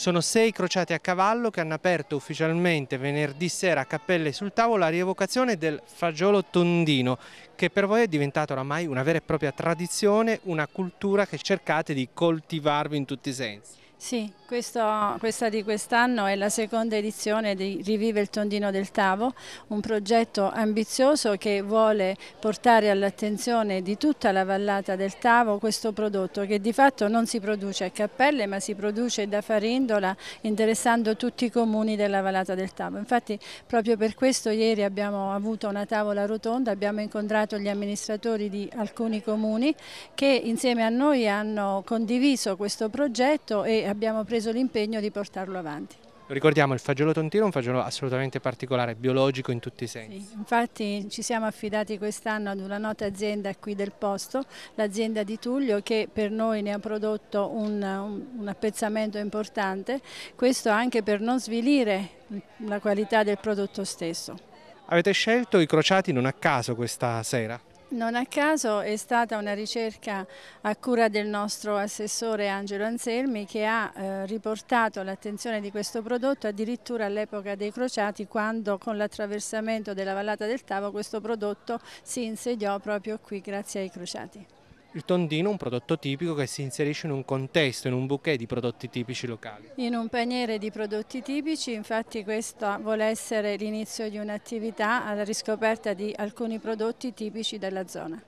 Sono sei crociate a cavallo che hanno aperto ufficialmente venerdì sera a Cappelle sul Tavolo la rievocazione del fagiolo tondino, che per voi è diventata oramai una vera e propria tradizione, una cultura che cercate di coltivarvi in tutti i sensi. Sì, questo, questa di quest'anno è la seconda edizione di Rivive il Tondino del Tavo, un progetto ambizioso che vuole portare all'attenzione di tutta la vallata del Tavo questo prodotto che di fatto non si produce a Cappelle ma si produce da Farindola interessando tutti i comuni della vallata del Tavo. Infatti proprio per questo ieri abbiamo avuto una tavola rotonda, abbiamo incontrato gli amministratori di alcuni comuni che insieme a noi hanno condiviso questo progetto e abbiamo preso l'impegno di portarlo avanti. Ricordiamo, il fagiolo tontino è un fagiolo assolutamente particolare, biologico in tutti i sensi. Sì, infatti ci siamo affidati quest'anno ad una nota azienda qui del posto, l'azienda di Tullio, che per noi ne ha prodotto un, un, un appezzamento importante, questo anche per non svilire la qualità del prodotto stesso. Avete scelto i crociati non a caso questa sera? Non a caso è stata una ricerca a cura del nostro assessore Angelo Anselmi che ha eh, riportato l'attenzione di questo prodotto addirittura all'epoca dei crociati quando con l'attraversamento della vallata del Tavo questo prodotto si insediò proprio qui grazie ai crociati. Il tondino è un prodotto tipico che si inserisce in un contesto, in un bouquet di prodotti tipici locali. In un paniere di prodotti tipici, infatti questo vuole essere l'inizio di un'attività alla riscoperta di alcuni prodotti tipici della zona.